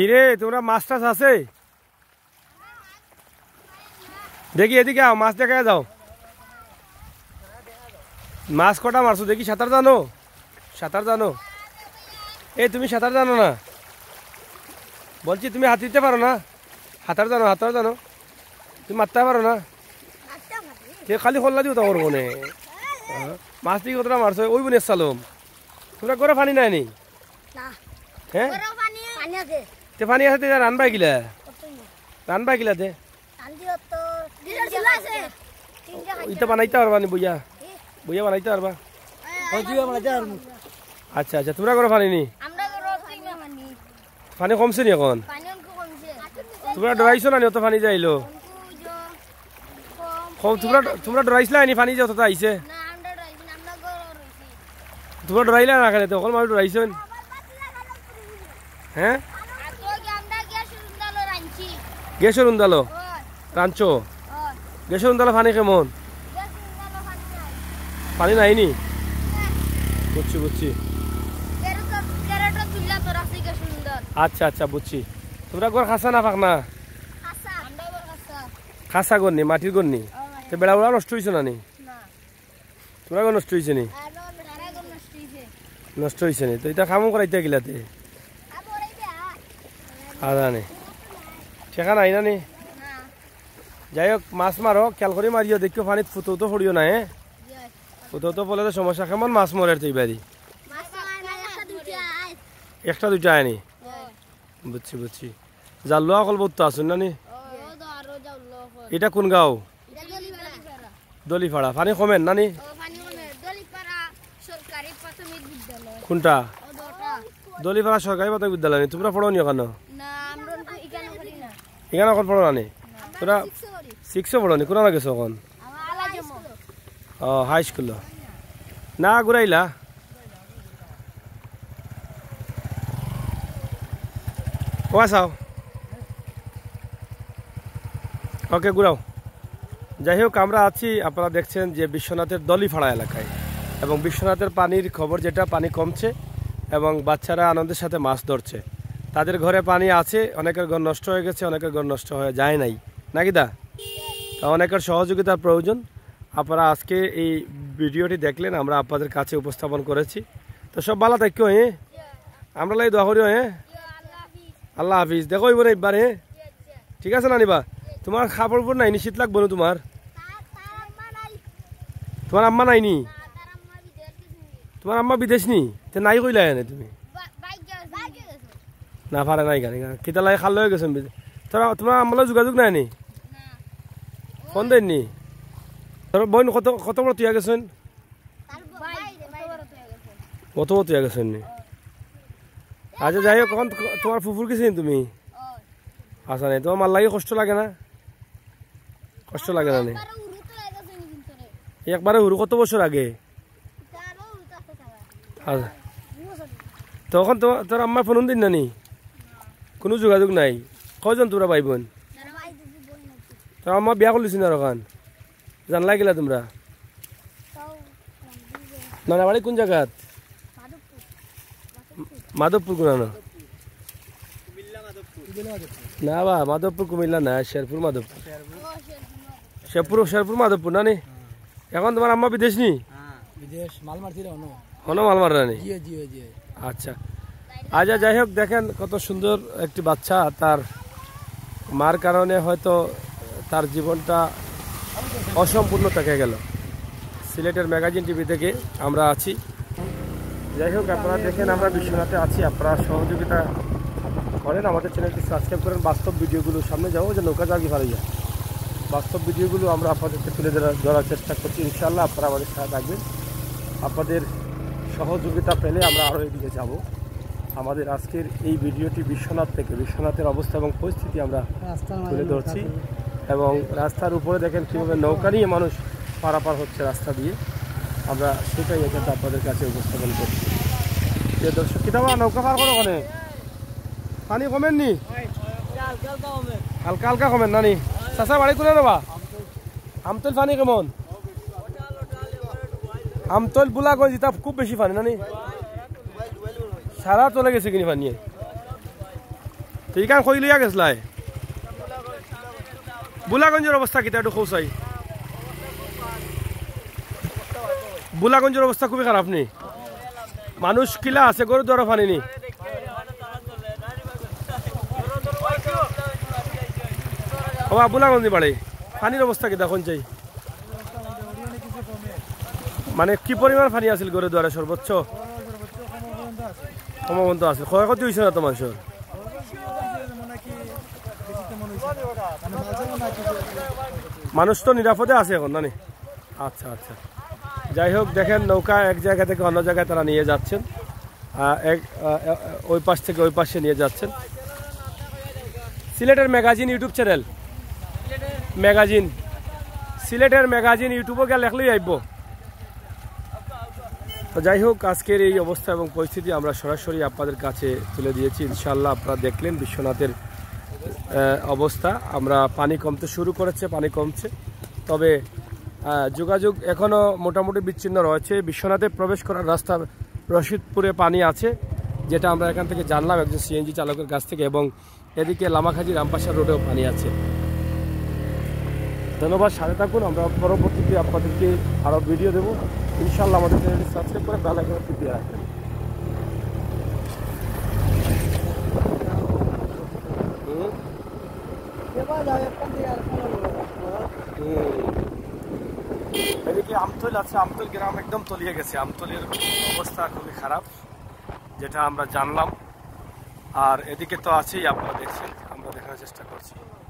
খিরে তোমরা মাছ টাছ আছে দেখি এদিকে আও মাছ দেখা যাও মাছ কটা মারছো দেখি সাঁতার জানো সাঁতার জানো এই তুমি সাঁতার জানো না বলছি তুমি হাত দিতে পারো না হাতার জানো হাতার জানো তুমি মারতে পারো না খালি খোল্লা দিও তোমার বোনে হ্যাঁ? মাছ দিকে কতটা মারছো ওই বোনের সালম তোমরা করে ফানি নাই নি হ্যাঁ তে পানি আছে তে রান বাই গিলা রান বাই গিলা দে ইটা বানাইতে পারবা নি বুইয়া বুইয়া বানাইতে পারবা আচ্ছা আচ্ছা তোমরা করো পানি নি পানি কমছে নি এখন তোমরা ডরাইছো না নি অত পানি যাইলো তোমরা তোমরা ডরাইছিলা নি পানি যে অতটা আইছে তোমরা ডরাইলা না কেন অকল মানুষ ডরাইছ হ্যাঁ গেছো রুন্দালো রাঞ্চো গেছো রুন্দালো পানি কেমন পানি নি বুঝছি বুঝছি আচ্ছা আচ্ছা বুঝছি তোমরা ঘর খাসা না পাক না খাসা গরনি মাটির গরনি তো বেড়া বেড়া নষ্ট হয়েছে না নি তোমরা ঘর নষ্ট হয়েছে নি নষ্ট হয়েছে নি তো এটা খামো করাইতে গিলাতে আদানে শেখা নাই না নি যাই হোক মাছ মারো খেয়াল করে মারিও দেখিও পানিত ফুটো তো ফুড়িও না ফুটো তো বলে তো সমস্যা কেমন মাছ মরে তুই বাড়ি একটা দুইটা আয়নি বুঝছি বুঝছি জাল্লো অকল বত্ত আসুন না নি এটা কোন গাঁও দলিপাড়া পানি কমেন না নি কোনটা দলিপাড়া সরকারি প্রাথমিক বিদ্যালয় তোমরা পড়ো নি কেন এখানে অকল পড়ো নানি তোরা সিক্সও পড়ো নি কোন গেছো অকন ও হাই স্কুল না ঘুরাইলা কোয়া চাও ওকে ঘুরাও যাই হোক আমরা আছি আপনারা দেখছেন যে বিশ্বনাথের দলিফাড়া এলাকায় এবং বিশ্বনাথের পানির খবর যেটা পানি কমছে এবং বাচ্চারা আনন্দের সাথে মাছ ধরছে তাদের ঘরে পানি আছে অনেকের ঘর নষ্ট হয়ে গেছে অনেকের ঘর নষ্ট হয়ে যায় নাই নাকি দা তা অনেকের সহযোগিতার প্রয়োজন আপনারা আজকে এই ভিডিওটি দেখলেন আমরা আপনাদের কাছে উপস্থাপন করেছি তো সব ভালো থাকি হ্যাঁ আমরা লাই দোয়া করি হ্যাঁ আল্লাহ হাফিজ দেখো ইবনে একবার হ্যাঁ ঠিক আছে না নিবা তোমার খাবার উপর নাইনি শীত লাগবো না তোমার তোমার আম্মা নাইনি তোমার আম্মা বিদেশ নি তো নাই কইলা এনে তুমি না পারে না এখানে কিতালাই খাল হয়ে গেছেন তোরা তোমার আমার যোগাযোগ নাই নি ফোন দেন নি তোর বোন কত কত বড় তুই গেছেন কত বড় তুই গেছেন নি আচ্ছা যাই হোক তোমার ফুফুর গেছেন তুমি আসা আচ্ছা নেই তোমার মাল লাগে কষ্ট লাগে না কষ্ট লাগে না নেই একবারে হুরু কত বছর আগে আচ্ছা। তখন তো তোর আম্মা ফোন দিন না নি কোনো যোগাযোগ নাই কয়জন তোমরা ভাই বোন তো আমার বিয়া করলিছি না রকান জানলা গেলা তোমরা নানাবাড়ি কোন জায়গাত মাধবপুর কোন না বা মাধবপুর কুমিল্লা না শেরপুর মাধবপুর শেরপুর শেরপুর মাধবপুর না নি এখন তোমার আম্মা বিদেশ নি বিদেশ মাল মারছি হনো মাল আচ্ছা আজা আচ্ছা, যাই হোক দেখেন কত সুন্দর একটি বাচ্চা তার মার কারণে হয়তো তার জীবনটা অসম্পূর্ণ থেকে গেল সিলেটের ম্যাগাজিন টিভি থেকে আমরা আছি যাই হোক আপনারা দেখেন আমরা বিশ্বনাথে আছি আপনারা সহযোগিতা করেন আমাদের চ্যানেলটি সাবস্ক্রাইব করেন বাস্তব ভিডিওগুলো সামনে যাবো যে নৌকা জাগি ভালো যায় বাস্তব ভিডিওগুলো আমরা আপনাদেরকে তুলে ধরার চেষ্টা করছি ইনশাল্লাহ আপনারা আমাদের সাথে থাকবেন আপনাদের সহযোগিতা পেলে আমরা আরও এগিয়ে যাবো আমাদের আজকের এই ভিডিওটি বিশ্বনাথ থেকে বিশ্বনাথের অবস্থা এবং পরিস্থিতি আমরা তুলে ধরছি এবং রাস্তার উপরে দেখেন কীভাবে নৌকা নিয়ে মানুষ পারাপার হচ্ছে রাস্তা দিয়ে আমরা সেটাই এখানে আপনাদের কাছে উপস্থাপন করছি যে দর্শক দাবা নৌকা পার করো ওখানে পানি নি হালকা হালকা কমেন নানি চাষা বাড়ি তুলে নেবা আমতল পানি কেমন আমতল বুলা গই যেটা খুব বেশি পানি নানি সারা চলে গেছে কিনি পানিয়ে তুই কান কই লইয়া গেছলাই বুলাগঞ্জের অবস্থা কিতা একটু খোঁচাই বুলাগঞ্জের অবস্থা খুবই খারাপ নি মানুষ কিলা আছে গরু দর ফানি নি ও বুলাগঞ্জি বাড়ি পানির অবস্থা কিতা কোন চাই মানে কি পরিমাণ পানি আছিল গরু দ্বারা সর্বোচ্চ সমবন্ধ আছে ক্ষয়ক্ষতি হৈছে না তোমাৰ মাংসৰ মানুষ তো নিরাপদে আছে এখন নানি আচ্ছা আচ্ছা যাই হোক দেখেন নৌকা এক জায়গা থেকে অন্য জায়গায় তারা নিয়ে যাচ্ছেন এক ওই পাশ থেকে ওই পাশে নিয়ে যাচ্ছেন সিলেটের ম্যাগাজিন ইউটিউব চ্যানেল ম্যাগাজিন সিলেটের ম্যাগাজিন গেলে লেখলেই আইব তো যাই হোক আজকের এই অবস্থা এবং পরিস্থিতি আমরা সরাসরি আপনাদের কাছে তুলে দিয়েছি ইনশাল্লাহ আপনারা দেখলেন বিশ্বনাথের অবস্থা আমরা পানি কমতে শুরু করেছে পানি কমছে তবে যোগাযোগ এখনও মোটামুটি বিচ্ছিন্ন রয়েছে বিশ্বনাথে প্রবেশ করার রাস্তা রশিদপুরে পানি আছে যেটা আমরা এখান থেকে জানলাম একজন সিএনজি চালকের কাছ থেকে এবং এদিকে লামাখাজি রামপাসার রোডেও পানি আছে ধন্যবাদ সাথে থাকুন আমরা পরবর্তীতে আপনাদেরকে আরও ভিডিও দেবো ইনশাল্লাহ আমাদের চ্যানেলটি সাবস্ক্রাইব করে বেলা করে টিপিয়ে রাখবেন এদিকে আমতল আছে আমতল গ্রাম একদম তলিয়ে গেছে আমতলের অবস্থা খুবই খারাপ যেটা আমরা জানলাম আর এদিকে তো আছেই আপনারা দেখছেন আমরা দেখার চেষ্টা করছি